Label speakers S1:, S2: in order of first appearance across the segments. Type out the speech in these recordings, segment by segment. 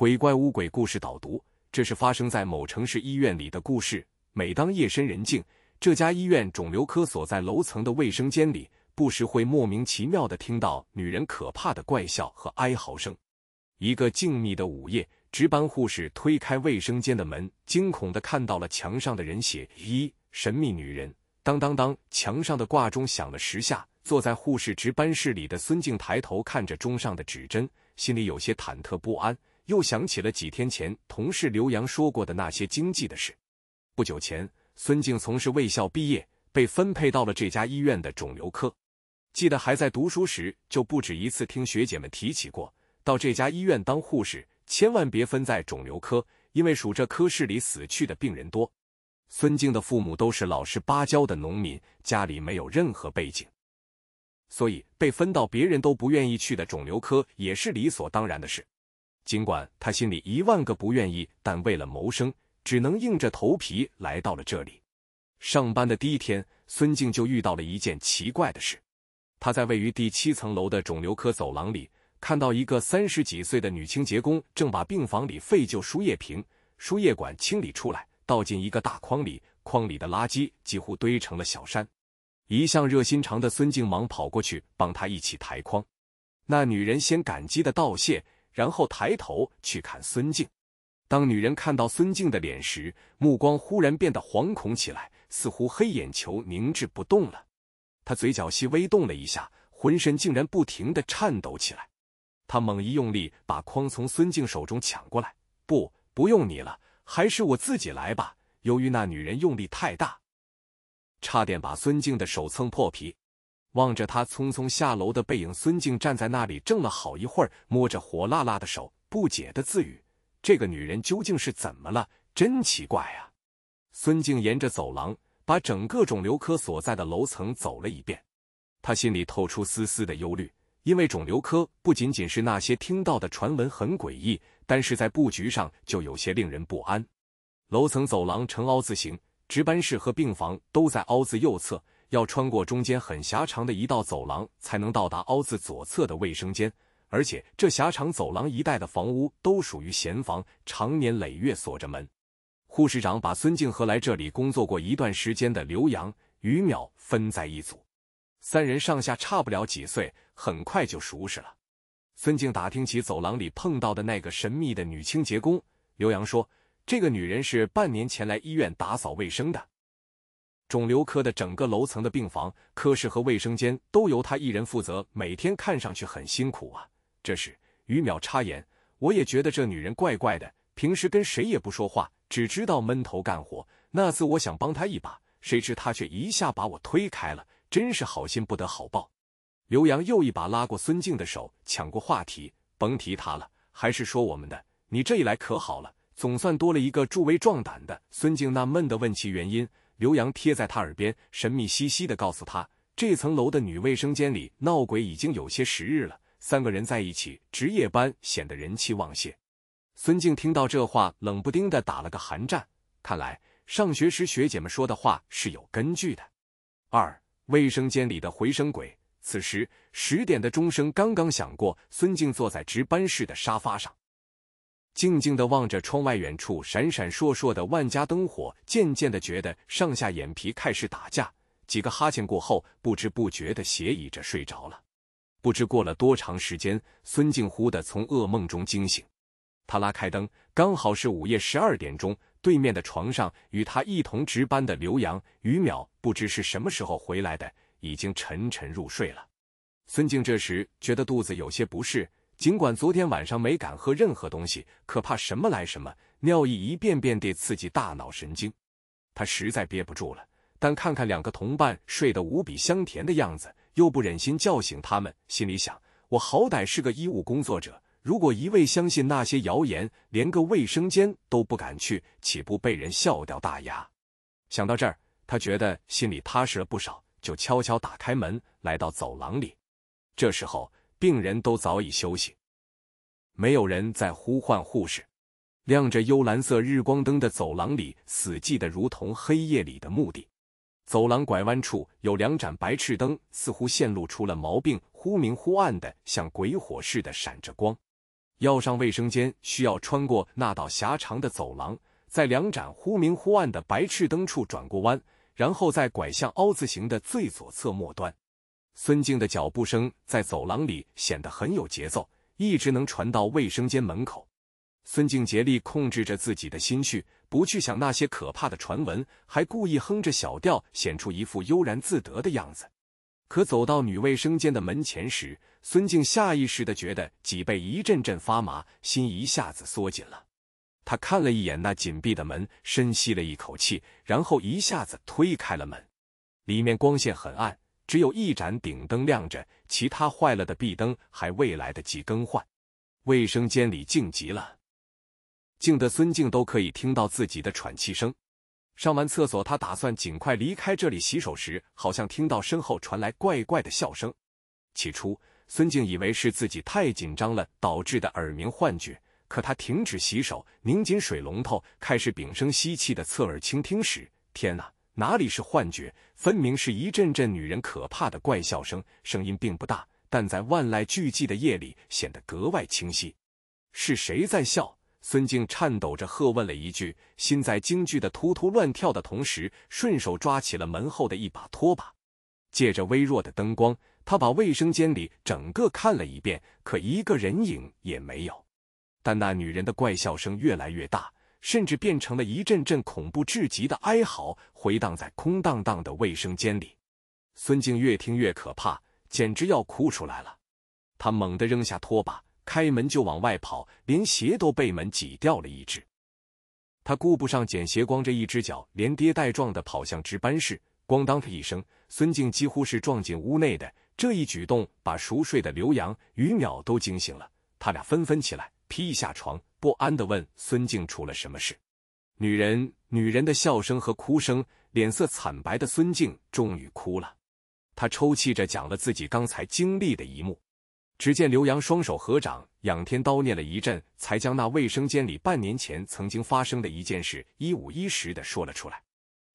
S1: 鬼怪乌鬼故事导读：这是发生在某城市医院里的故事。每当夜深人静，这家医院肿瘤科所在楼层的卫生间里，不时会莫名其妙的听到女人可怕的怪笑和哀嚎声。一个静谧的午夜，值班护士推开卫生间的门，惊恐的看到了墙上的人血。一神秘女人，当当当，墙上的挂钟响了十下。坐在护士值班室里的孙静抬头看着钟上的指针，心里有些忐忑不安。又想起了几天前同事刘洋说过的那些经济的事。不久前，孙静从事卫校毕业，被分配到了这家医院的肿瘤科。记得还在读书时，就不止一次听学姐们提起过，到这家医院当护士，千万别分在肿瘤科，因为数着科室里死去的病人多。孙静的父母都是老实巴交的农民，家里没有任何背景，所以被分到别人都不愿意去的肿瘤科，也是理所当然的事。尽管他心里一万个不愿意，但为了谋生，只能硬着头皮来到了这里。上班的第一天，孙静就遇到了一件奇怪的事。他在位于第七层楼的肿瘤科走廊里，看到一个三十几岁的女清洁工正把病房里废旧输液瓶、输液管清理出来，倒进一个大筐里，筐里的垃圾几乎堆成了小山。一向热心肠的孙静忙跑过去帮他一起抬筐。那女人先感激的道谢。然后抬头去看孙静。当女人看到孙静的脸时，目光忽然变得惶恐起来，似乎黑眼球凝滞不动了。她嘴角细微动了一下，浑身竟然不停的颤抖起来。他猛一用力，把筐从孙静手中抢过来。不，不用你了，还是我自己来吧。由于那女人用力太大，差点把孙静的手蹭破皮。望着他匆匆下楼的背影，孙静站在那里怔了好一会儿，摸着火辣辣的手，不解的自语：“这个女人究竟是怎么了？真奇怪啊！”孙静沿着走廊，把整个肿瘤科所在的楼层走了一遍，他心里透出丝丝的忧虑，因为肿瘤科不仅仅是那些听到的传闻很诡异，但是在布局上就有些令人不安。楼层走廊呈凹字形，值班室和病房都在凹字右侧。要穿过中间很狭长的一道走廊，才能到达凹字左侧的卫生间。而且这狭长走廊一带的房屋都属于闲房，常年累月锁着门。护士长把孙静和来这里工作过一段时间的刘洋、于淼分在一组，三人上下差不了几岁，很快就熟识了。孙静打听起走廊里碰到的那个神秘的女清洁工，刘洋说，这个女人是半年前来医院打扫卫生的。肿瘤科的整个楼层的病房、科室和卫生间都由他一人负责，每天看上去很辛苦啊。这时，于淼插言：“我也觉得这女人怪怪的，平时跟谁也不说话，只知道闷头干活。那次我想帮她一把，谁知她却一下把我推开了，真是好心不得好报。”刘洋又一把拉过孙静的手，抢过话题：“甭提她了，还是说我们的，你这一来可好了，总算多了一个助威壮胆的。”孙静纳闷的问其原因。刘洋贴在他耳边，神秘兮兮的告诉他，这层楼的女卫生间里闹鬼已经有些时日了。三个人在一起值夜班，显得人气旺些。孙静听到这话，冷不丁的打了个寒战。看来上学时学姐们说的话是有根据的。二卫生间里的回声鬼。此时十点的钟声刚刚响过，孙静坐在值班室的沙发上。静静的望着窗外远处闪闪烁烁的万家灯火，渐渐的觉得上下眼皮开始打架，几个哈欠过后，不知不觉的斜倚着睡着了。不知过了多长时间，孙静忽的从噩梦中惊醒，他拉开灯，刚好是午夜十二点钟。对面的床上与他一同值班的刘洋、于淼不知是什么时候回来的，已经沉沉入睡了。孙静这时觉得肚子有些不适。尽管昨天晚上没敢喝任何东西，可怕什么来什么，尿意一遍遍地刺激大脑神经，他实在憋不住了。但看看两个同伴睡得无比香甜的样子，又不忍心叫醒他们，心里想：我好歹是个医务工作者，如果一味相信那些谣言，连个卫生间都不敢去，岂不被人笑掉大牙？想到这儿，他觉得心里踏实了不少，就悄悄打开门，来到走廊里。这时候。病人都早已休息，没有人在呼唤护士。亮着幽蓝色日光灯的走廊里，死寂的如同黑夜里的墓地。走廊拐弯处有两盏白炽灯，似乎显露出了毛病，忽明忽暗的，像鬼火似的闪着光。要上卫生间，需要穿过那道狭长的走廊，在两盏忽明忽暗的白炽灯处转过弯，然后再拐向凹字形的最左侧末端。孙静的脚步声在走廊里显得很有节奏，一直能传到卫生间门口。孙静竭力控制着自己的心绪，不去想那些可怕的传闻，还故意哼着小调，显出一副悠然自得的样子。可走到女卫生间的门前时，孙静下意识的觉得脊背一阵阵发麻，心一下子缩紧了。他看了一眼那紧闭的门，深吸了一口气，然后一下子推开了门。里面光线很暗。只有一盏顶灯亮着，其他坏了的壁灯还未来得及更换。卫生间里静极了，静得孙静都可以听到自己的喘气声。上完厕所，他打算尽快离开这里洗手时，好像听到身后传来怪怪的笑声。起初，孙静以为是自己太紧张了导致的耳鸣幻觉，可他停止洗手，拧紧水龙头，开始屏声吸气的侧耳倾听时，天哪！哪里是幻觉？分明是一阵阵女人可怕的怪笑声，声音并不大，但在万籁俱寂的夜里显得格外清晰。是谁在笑？孙静颤抖着喝问了一句，心在惊惧的突突乱跳的同时，顺手抓起了门后的一把拖把。借着微弱的灯光，他把卫生间里整个看了一遍，可一个人影也没有。但那女人的怪笑声越来越大。甚至变成了一阵阵恐怖至极的哀嚎，回荡在空荡荡的卫生间里。孙静越听越可怕，简直要哭出来了。他猛地扔下拖把，开门就往外跑，连鞋都被门挤掉了一只。他顾不上捡鞋，光着一只脚，连跌带撞的跑向值班室。咣当的一声，孙静几乎是撞进屋内的。这一举动把熟睡的刘洋、于淼都惊醒了，他俩纷纷起来，披一下床。不安的问：“孙静出了什么事？”女人、女人的笑声和哭声，脸色惨白的孙静终于哭了。她抽泣着讲了自己刚才经历的一幕。只见刘洋双手合掌，仰天叨念了一阵，才将那卫生间里半年前曾经发生的一件事一五一十的说了出来。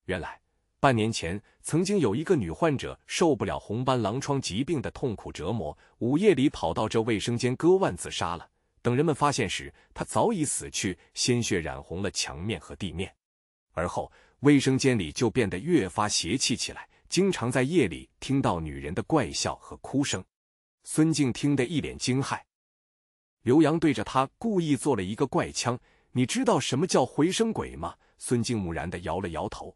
S1: 原来，半年前曾经有一个女患者受不了红斑狼疮疾病的痛苦折磨，午夜里跑到这卫生间割腕自杀了。等人们发现时，他早已死去，鲜血染红了墙面和地面。而后，卫生间里就变得越发邪气起来，经常在夜里听到女人的怪笑和哭声。孙静听得一脸惊骇，刘洋对着他故意做了一个怪腔：“你知道什么叫回声鬼吗？”孙静木然的摇了摇头。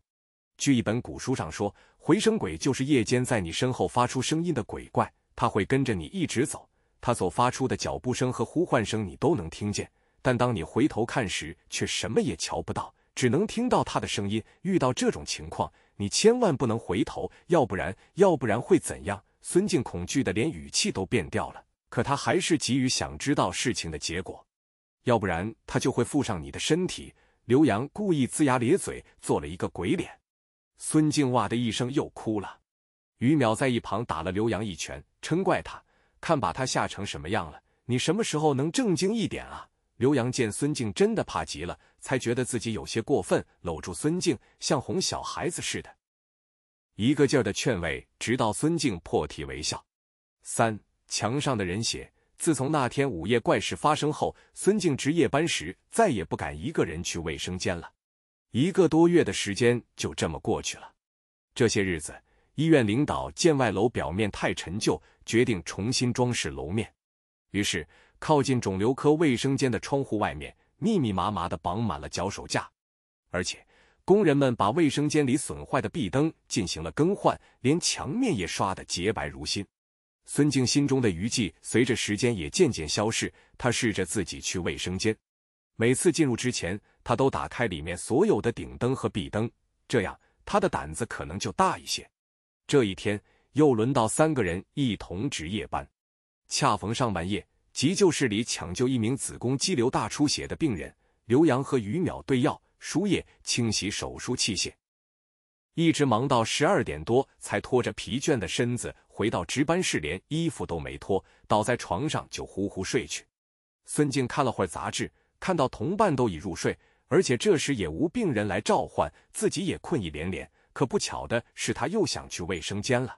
S1: 据一本古书上说，回声鬼就是夜间在你身后发出声音的鬼怪，他会跟着你一直走。他所发出的脚步声和呼唤声，你都能听见，但当你回头看时，却什么也瞧不到，只能听到他的声音。遇到这种情况，你千万不能回头，要不然，要不然会怎样？孙静恐惧的连语气都变掉了，可他还是急于想知道事情的结果，要不然他就会附上你的身体。刘洋故意龇牙咧嘴，做了一个鬼脸，孙静哇的一声又哭了。于淼在一旁打了刘洋一拳，嗔怪他。看，把他吓成什么样了！你什么时候能正经一点啊？刘洋见孙静真的怕极了，才觉得自己有些过分，搂住孙静，像哄小孩子似的，一个劲儿的劝慰，直到孙静破涕为笑。三墙上的人血，自从那天午夜怪事发生后，孙静值夜班时再也不敢一个人去卫生间了。一个多月的时间就这么过去了。这些日子，医院领导见外楼表面太陈旧。决定重新装饰楼面，于是靠近肿瘤科卫生间的窗户外面，密密麻麻地绑满了脚手架，而且工人们把卫生间里损坏的壁灯进行了更换，连墙面也刷得洁白如新。孙静心中的余悸随着时间也渐渐消逝，她试着自己去卫生间，每次进入之前，她都打开里面所有的顶灯和壁灯，这样她的胆子可能就大一些。这一天。又轮到三个人一同值夜班，恰逢上半夜，急救室里抢救一名子宫肌瘤大出血的病人。刘洋和于淼对药、输液、清洗手术器械，一直忙到十二点多，才拖着疲倦的身子回到值班室，连衣服都没脱，倒在床上就呼呼睡去。孙静看了会杂志，看到同伴都已入睡，而且这时也无病人来召唤，自己也困意连连。可不巧的是，他又想去卫生间了。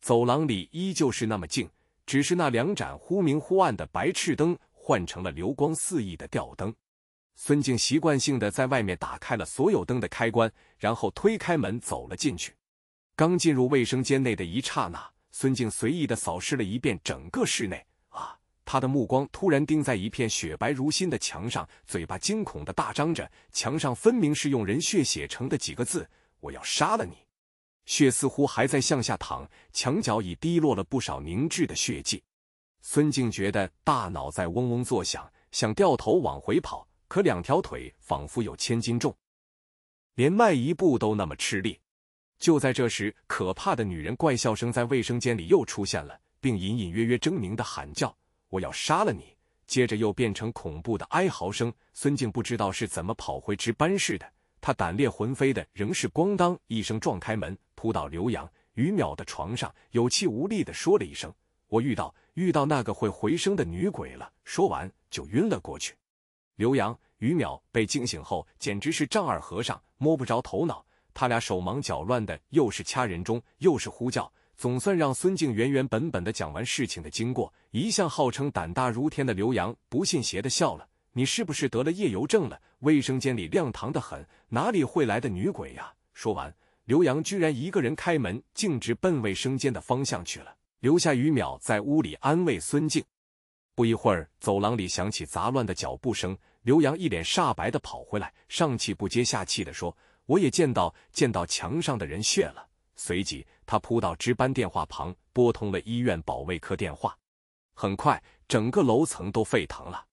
S1: 走廊里依旧是那么静，只是那两盏忽明忽暗的白炽灯换成了流光四溢的吊灯。孙静习惯性的在外面打开了所有灯的开关，然后推开门走了进去。刚进入卫生间内的一刹那，孙静随意的扫视了一遍整个室内，啊，他的目光突然盯在一片雪白如新的墙上，嘴巴惊恐的大张着，墙上分明是用人血写成的几个字：“我要杀了你。”血似乎还在向下淌，墙角已滴落了不少凝滞的血迹。孙静觉得大脑在嗡嗡作响，想掉头往回跑，可两条腿仿佛有千斤重，连迈一步都那么吃力。就在这时，可怕的女人怪笑声在卫生间里又出现了，并隐隐约约狰狞的喊叫：“我要杀了你！”接着又变成恐怖的哀嚎声。孙静不知道是怎么跑回值班室的。他胆裂魂飞的，仍是咣当一声撞开门，扑到刘洋于淼的床上，有气无力的说了一声：“我遇到遇到那个会回声的女鬼了。”说完就晕了过去。刘洋于淼被惊醒后，简直是丈二和尚摸不着头脑。他俩手忙脚乱的，又是掐人中，又是呼叫，总算让孙静原原本本的讲完事情的经过。一向号称胆大如天的刘洋不信邪的笑了：“你是不是得了夜游症了？”卫生间里亮堂的很。哪里会来的女鬼呀？说完，刘洋居然一个人开门，径直奔卫生间的方向去了，留下于淼在屋里安慰孙静。不一会儿，走廊里响起杂乱的脚步声，刘洋一脸煞白的跑回来，上气不接下气的说：“我也见到见到墙上的人血了。”随即，他扑到值班电话旁，拨通了医院保卫科电话。很快，整个楼层都沸腾了。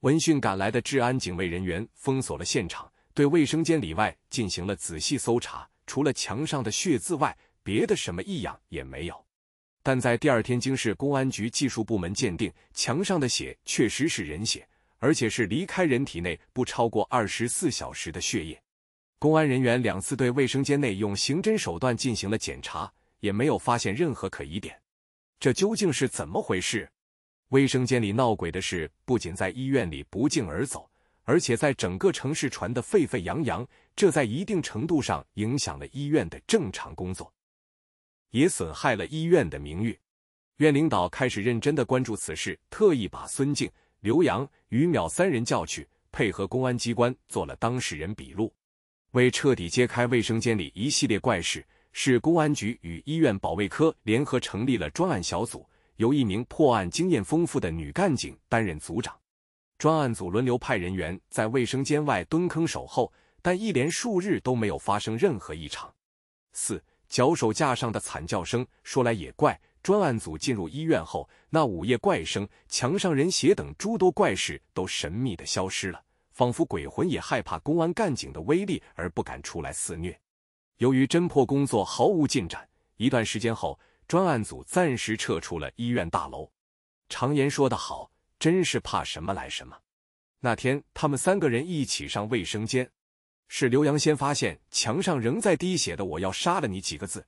S1: 闻讯赶来的治安警卫人员封锁了现场。对卫生间里外进行了仔细搜查，除了墙上的血渍外，别的什么异样也没有。但在第二天，经市公安局技术部门鉴定，墙上的血确实是人血，而且是离开人体内不超过二十四小时的血液。公安人员两次对卫生间内用刑侦手段进行了检查，也没有发现任何可疑点。这究竟是怎么回事？卫生间里闹鬼的事不仅在医院里不胫而走。而且在整个城市传得沸沸扬扬，这在一定程度上影响了医院的正常工作，也损害了医院的名誉。院领导开始认真的关注此事，特意把孙静、刘洋、于淼三人叫去，配合公安机关做了当事人笔录。为彻底揭开卫生间里一系列怪事，市公安局与医院保卫科联合成立了专案小组，由一名破案经验丰富的女干警担任组长。专案组轮流派人员在卫生间外蹲坑守候，但一连数日都没有发生任何异常。四脚手架上的惨叫声，说来也怪，专案组进入医院后，那午夜怪声、墙上人血等诸多怪事都神秘的消失了，仿佛鬼魂也害怕公安干警的威力而不敢出来肆虐。由于侦破工作毫无进展，一段时间后，专案组暂时撤出了医院大楼。常言说得好。真是怕什么来什么。那天他们三个人一起上卫生间，是刘洋先发现墙上仍在滴血的“我要杀了你”几个字。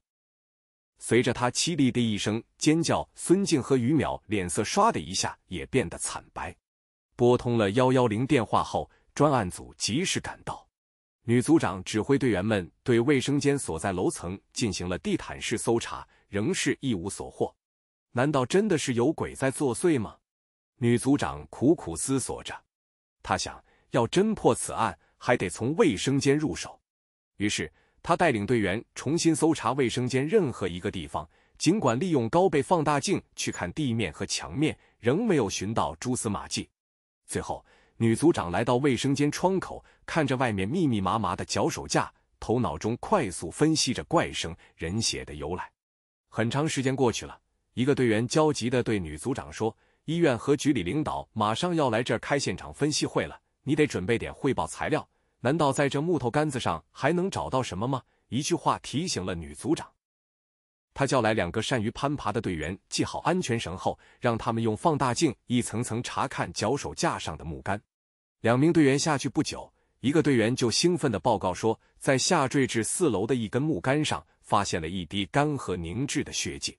S1: 随着他凄厉的一声尖叫，孙静和于淼脸色唰的一下也变得惨白。拨通了幺幺零电话后，专案组及时赶到。女组长指挥队员们对卫生间所在楼层进行了地毯式搜查，仍是一无所获。难道真的是有鬼在作祟吗？女组长苦苦思索着，她想要侦破此案，还得从卫生间入手。于是，她带领队员重新搜查卫生间任何一个地方，尽管利用高倍放大镜去看地面和墙面，仍没有寻到蛛丝马迹。最后，女组长来到卫生间窗口，看着外面密密麻麻的脚手架，头脑中快速分析着怪声、人血的由来。很长时间过去了，一个队员焦急的对女组长说。医院和局里领导马上要来这儿开现场分析会了，你得准备点汇报材料。难道在这木头杆子上还能找到什么吗？一句话提醒了女组长，他叫来两个善于攀爬的队员，系好安全绳后，让他们用放大镜一层层查看脚手架上的木杆。两名队员下去不久，一个队员就兴奋的报告说，在下坠至四楼的一根木杆上发现了一滴干涸凝滞的血迹。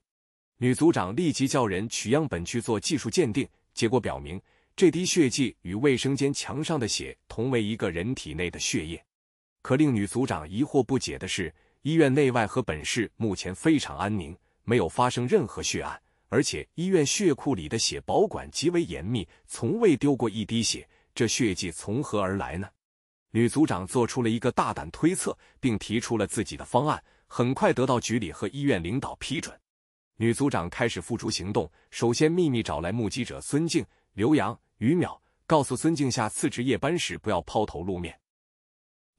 S1: 女组长立即叫人取样本去做技术鉴定，结果表明这滴血迹与卫生间墙上的血同为一个人体内的血液。可令女组长疑惑不解的是，医院内外和本市目前非常安宁，没有发生任何血案，而且医院血库里的血保管极为严密，从未丢过一滴血。这血迹从何而来呢？女组长做出了一个大胆推测，并提出了自己的方案，很快得到局里和医院领导批准。女组长开始付诸行动，首先秘密找来目击者孙静、刘洋、于淼，告诉孙静下次值夜班时不要抛头露面。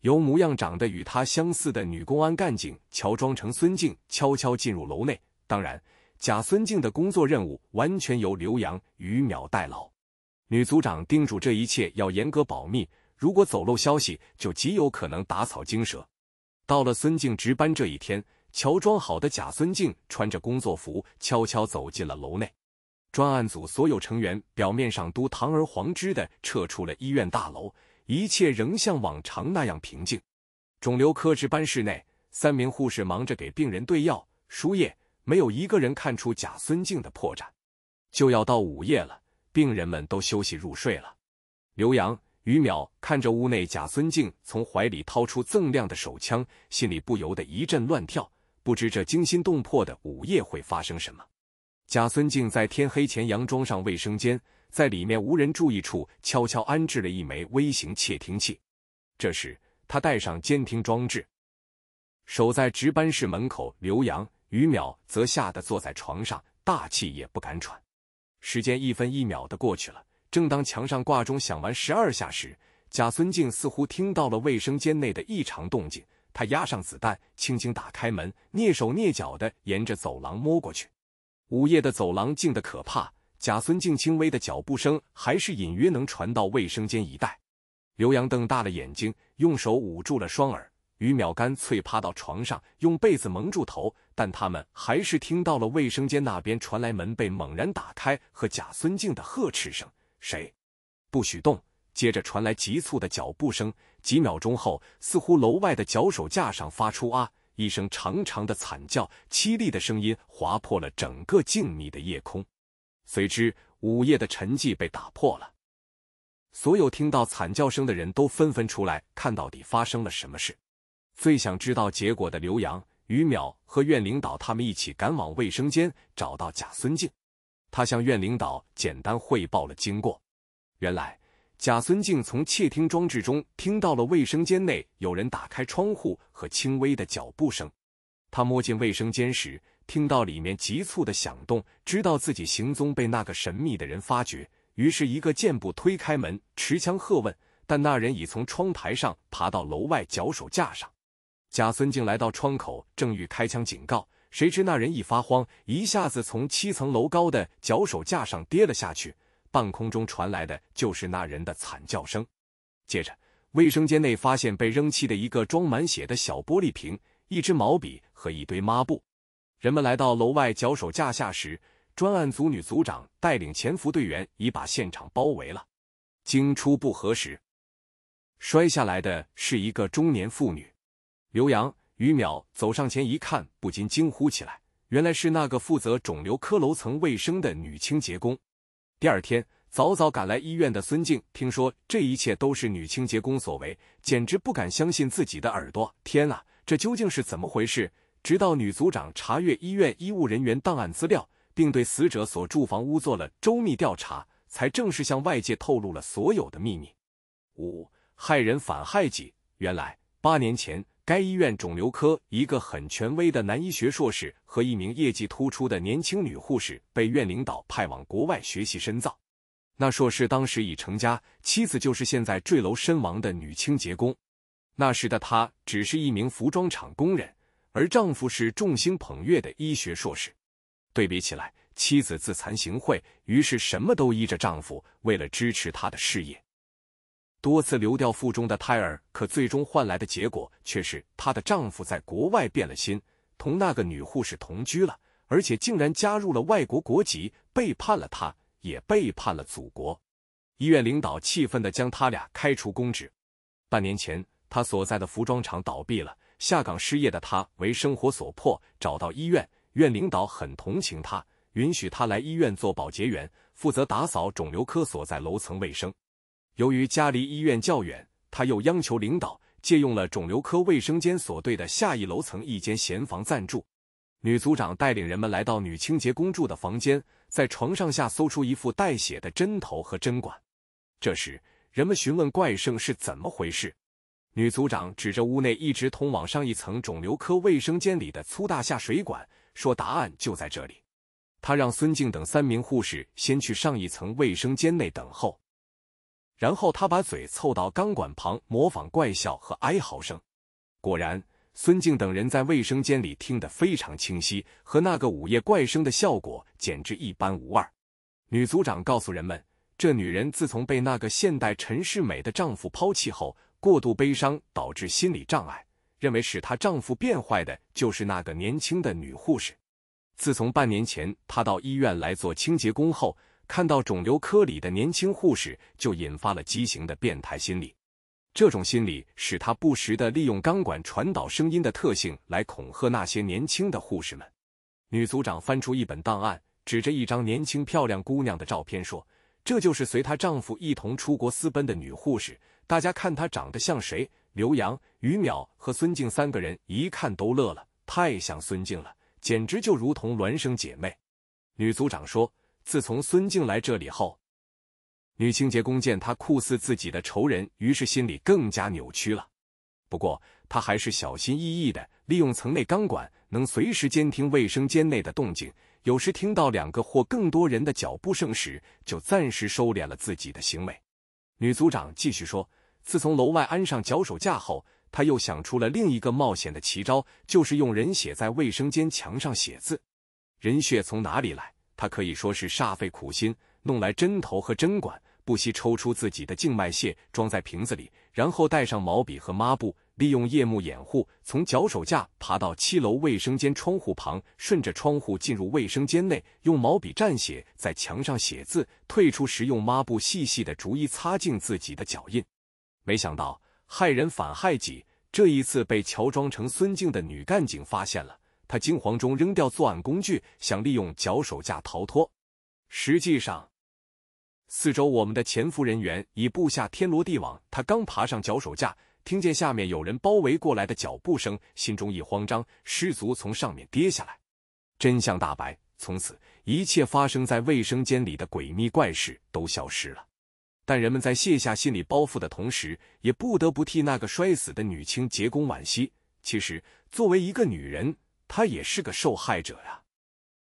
S1: 由模样长得与她相似的女公安干警乔装成孙静，悄悄进入楼内。当然，假孙静的工作任务完全由刘洋、于淼代劳。女组长叮嘱这一切要严格保密，如果走漏消息，就极有可能打草惊蛇。到了孙静值班这一天。乔装好的贾孙静穿着工作服，悄悄走进了楼内。专案组所有成员表面上都堂而皇之的撤出了医院大楼，一切仍像往常那样平静。肿瘤科值班室内，三名护士忙着给病人兑药、输液，没有一个人看出贾孙静的破绽。就要到午夜了，病人们都休息入睡了。刘洋、于淼看着屋内贾孙静从怀里掏出锃亮的手枪，心里不由得一阵乱跳。不知这惊心动魄的午夜会发生什么？贾孙静在天黑前佯装上卫生间，在里面无人注意处悄悄安置了一枚微型窃听器。这时，他带上监听装置，守在值班室门口。刘洋、于淼则吓得坐在床上，大气也不敢喘。时间一分一秒的过去了，正当墙上挂钟响完十二下时，贾孙静似乎听到了卫生间内的异常动静。他压上子弹，轻轻打开门，蹑手蹑脚地沿着走廊摸过去。午夜的走廊静得可怕，贾孙静轻微的脚步声还是隐约能传到卫生间一带。刘洋瞪大了眼睛，用手捂住了双耳。于淼干脆趴到床上，用被子蒙住头。但他们还是听到了卫生间那边传来门被猛然打开和贾孙静的呵斥声：“谁？不许动！”接着传来急促的脚步声，几秒钟后，似乎楼外的脚手架上发出啊一声长长的惨叫，凄厉的声音划破了整个静谧的夜空。随之，午夜的沉寂被打破了。所有听到惨叫声的人都纷纷出来看，到底发生了什么事？最想知道结果的刘洋、于淼和院领导他们一起赶往卫生间，找到贾孙静。他向院领导简单汇报了经过，原来。贾孙静从窃听装置中听到了卫生间内有人打开窗户和轻微的脚步声。他摸进卫生间时，听到里面急促的响动，知道自己行踪被那个神秘的人发觉。于是，一个箭步推开门，持枪喝问。但那人已从窗台上爬到楼外脚手架上。贾孙静来到窗口，正欲开枪警告，谁知那人一发慌，一下子从七层楼高的脚手架上跌了下去。半空中传来的就是那人的惨叫声。接着，卫生间内发现被扔弃的一个装满血的小玻璃瓶、一支毛笔和一堆抹布。人们来到楼外脚手架下时，专案组女组长带领潜伏队员已把现场包围了。经初步核实，摔下来的是一个中年妇女。刘洋、于淼走上前一看，不禁惊呼起来：“原来是那个负责肿瘤科楼层卫生的女清洁工。”第二天，早早赶来医院的孙静听说这一切都是女清洁工所为，简直不敢相信自己的耳朵。天啊，这究竟是怎么回事？直到女组长查阅医院医务人员档案资料，并对死者所住房屋做了周密调查，才正式向外界透露了所有的秘密。五害人反害己。原来，八年前。该医院肿瘤科一个很权威的男医学硕士和一名业绩突出的年轻女护士被院领导派往国外学习深造。那硕士当时已成家，妻子就是现在坠楼身亡的女清洁工。那时的她只是一名服装厂工人，而丈夫是众星捧月的医学硕士。对比起来，妻子自惭形秽，于是什么都依着丈夫，为了支持他的事业。多次流掉腹中的胎儿，可最终换来的结果却是她的丈夫在国外变了心，同那个女护士同居了，而且竟然加入了外国国籍，背叛了她，也背叛了祖国。医院领导气愤的将他俩开除公职。半年前，他所在的服装厂倒闭了，下岗失业的他为生活所迫，找到医院，院领导很同情他，允许他来医院做保洁员，负责打扫肿瘤科所在楼层卫生。由于家离医院较远，他又央求领导借用了肿瘤科卫生间所对的下一楼层一间闲房暂住。女组长带领人们来到女清洁工住的房间，在床上下搜出一副带血的针头和针管。这时，人们询问怪声是怎么回事。女组长指着屋内一直通往上一层肿瘤科卫生间里的粗大下水管，说：“答案就在这里。”她让孙静等三名护士先去上一层卫生间内等候。然后他把嘴凑到钢管旁，模仿怪笑和哀嚎声。果然，孙静等人在卫生间里听得非常清晰，和那个午夜怪声的效果简直一般无二。女组长告诉人们，这女人自从被那个现代陈世美的丈夫抛弃后，过度悲伤导致心理障碍，认为使她丈夫变坏的就是那个年轻的女护士。自从半年前她到医院来做清洁工后。看到肿瘤科里的年轻护士，就引发了畸形的变态心理。这种心理使他不时的利用钢管传导声音的特性来恐吓那些年轻的护士们。女组长翻出一本档案，指着一张年轻漂亮姑娘的照片说：“这就是随她丈夫一同出国私奔的女护士，大家看她长得像谁？”刘洋、于淼和孙静三个人一看都乐了，太像孙静了，简直就如同孪生姐妹。女组长说。自从孙静来这里后，女清洁工见他酷似自己的仇人，于是心里更加扭曲了。不过，她还是小心翼翼的，利用层内钢管能随时监听卫生间内的动静。有时听到两个或更多人的脚步声时，就暂时收敛了自己的行为。女组长继续说：“自从楼外安上脚手架后，她又想出了另一个冒险的奇招，就是用人血在卫生间墙上写字。人血从哪里来？”他可以说是煞费苦心，弄来针头和针管，不惜抽出自己的静脉血装在瓶子里，然后带上毛笔和抹布，利用夜幕掩护，从脚手架爬到七楼卫生间窗户旁，顺着窗户进入卫生间内，用毛笔蘸血在墙上写字，退出时用抹布细细的逐一擦净自己的脚印。没想到害人反害己，这一次被乔装成孙静的女干警发现了。他惊慌中扔掉作案工具，想利用脚手架逃脱。实际上，四周我们的潜伏人员已布下天罗地网。他刚爬上脚手架，听见下面有人包围过来的脚步声，心中一慌张，失足从上面跌下来。真相大白，从此一切发生在卫生间里的诡秘怪事都消失了。但人们在卸下心理包袱的同时，也不得不替那个摔死的女青结工惋惜。其实，作为一个女人，他也是个受害者呀。